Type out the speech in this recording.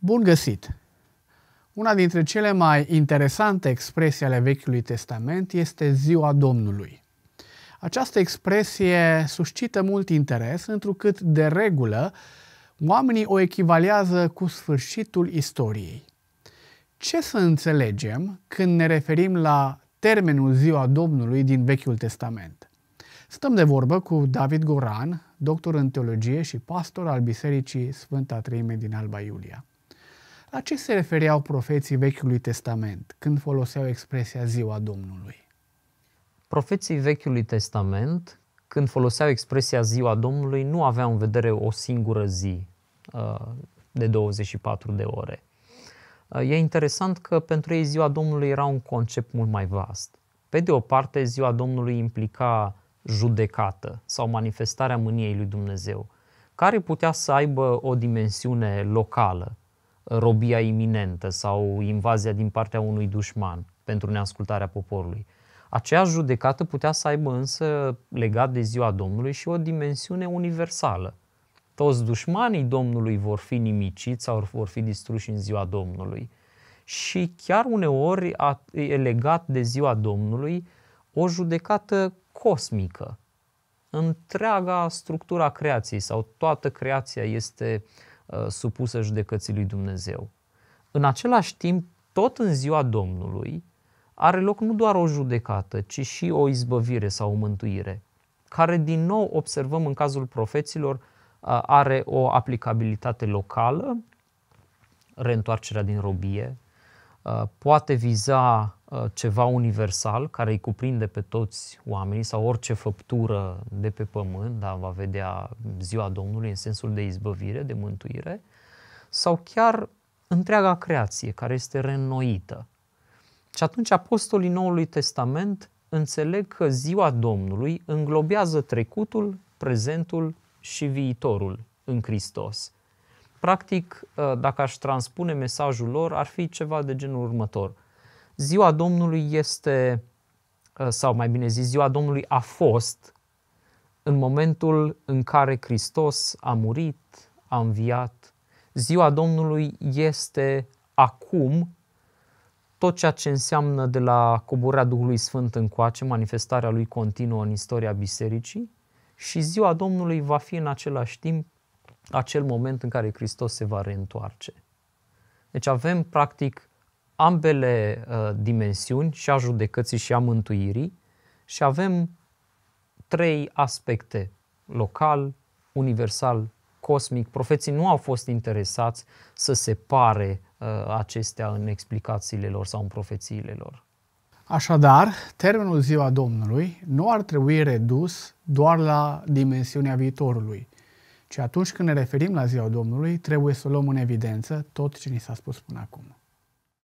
Bun găsit! Una dintre cele mai interesante expresii ale Vechiului Testament este ziua Domnului. Această expresie suscită mult interes, întrucât, de regulă, oamenii o echivalează cu sfârșitul istoriei. Ce să înțelegem când ne referim la termenul ziua Domnului din Vechiul Testament? Stăm de vorbă cu David Goran, doctor în teologie și pastor al Bisericii Sfânta Treime din Alba Iulia. La ce se refereau profeții Vechiului Testament când foloseau expresia ziua Domnului? Profeții Vechiului Testament, când foloseau expresia ziua Domnului, nu aveau în vedere o singură zi uh, de 24 de ore. Uh, e interesant că pentru ei ziua Domnului era un concept mult mai vast. Pe de o parte, ziua Domnului implica judecată sau manifestarea mâniei lui Dumnezeu, care putea să aibă o dimensiune locală, robia iminentă sau invazia din partea unui dușman pentru neascultarea poporului. Aceeași judecată putea să aibă însă legat de ziua Domnului și o dimensiune universală. Toți dușmanii Domnului vor fi nimiciți sau vor fi distruși în ziua Domnului. Și chiar uneori e legat de ziua Domnului o judecată cosmică. Întreaga structura creației sau toată creația este uh, Uh, supusă judecății lui Dumnezeu. În același timp, tot în ziua Domnului, are loc nu doar o judecată, ci și o izbăvire sau o mântuire, care din nou observăm în cazul profeților uh, are o aplicabilitate locală, reîntoarcerea din robie, Uh, poate viza uh, ceva universal care îi cuprinde pe toți oamenii sau orice făptură de pe pământ, dar va vedea ziua Domnului în sensul de izbăvire, de mântuire, sau chiar întreaga creație care este reînnoită. Și atunci apostolii Noului Testament înțeleg că ziua Domnului înglobează trecutul, prezentul și viitorul în Hristos. Practic, ă, dacă aș transpune mesajul lor, ar fi ceva de genul următor. Ziua Domnului este, ă, sau mai bine zis, ziua Domnului a fost în momentul în care Hristos a murit, a înviat. Ziua Domnului este acum tot ceea ce înseamnă de la coborarea Duhului Sfânt încoace, manifestarea lui continuă în istoria bisericii și ziua Domnului va fi în același timp acel moment în care Hristos se va reîntoarce. Deci avem practic ambele uh, dimensiuni, și a judecății și a mântuirii, și avem trei aspecte, local, universal, cosmic. Profeții nu au fost interesați să separe uh, acestea în explicațiile lor sau în profețiile lor. Așadar, termenul ziua Domnului nu ar trebui redus doar la dimensiunea viitorului, ci atunci când ne referim la ziua Domnului, trebuie să luăm în evidență tot ce ni s-a spus până acum.